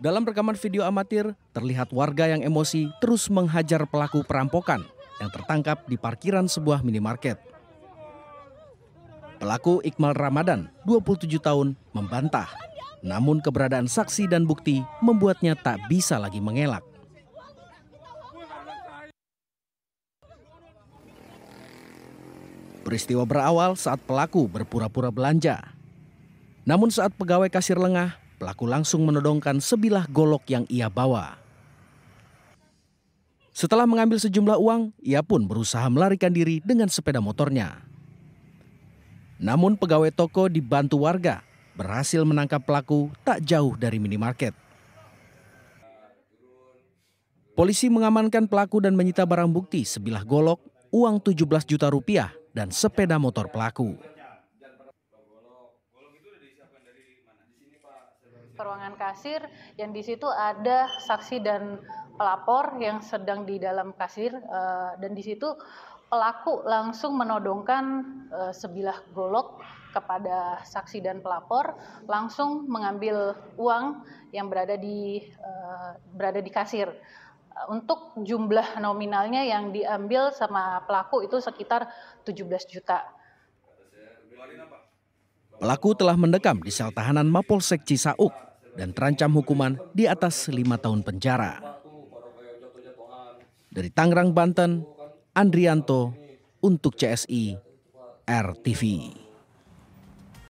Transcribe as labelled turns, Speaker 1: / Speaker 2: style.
Speaker 1: Dalam rekaman video amatir, terlihat warga yang emosi terus menghajar pelaku perampokan yang tertangkap di parkiran sebuah minimarket. Pelaku Iqmal Ramadan, 27 tahun, membantah. Namun keberadaan saksi dan bukti membuatnya tak bisa lagi mengelak. Peristiwa berawal saat pelaku berpura-pura belanja. Namun saat pegawai kasir lengah, Pelaku langsung menodongkan sebilah golok yang ia bawa. Setelah mengambil sejumlah uang, ia pun berusaha melarikan diri dengan sepeda motornya. Namun pegawai toko dibantu warga berhasil menangkap pelaku tak jauh dari minimarket. Polisi mengamankan pelaku dan menyita barang bukti sebilah golok, uang 17 juta rupiah, dan sepeda motor pelaku.
Speaker 2: ke ruangan kasir yang di situ ada saksi dan pelapor yang sedang di dalam kasir eh, dan di situ pelaku langsung menodongkan eh, sebilah golok kepada saksi dan pelapor langsung mengambil uang yang berada di eh, berada di kasir untuk jumlah nominalnya yang diambil sama pelaku itu sekitar 17 juta.
Speaker 1: Pelaku telah mendekam di sel tahanan Mapolsek Cisauk dan terancam hukuman di atas lima tahun penjara. Dari Tangerang, Banten, Andrianto untuk CSI RTV.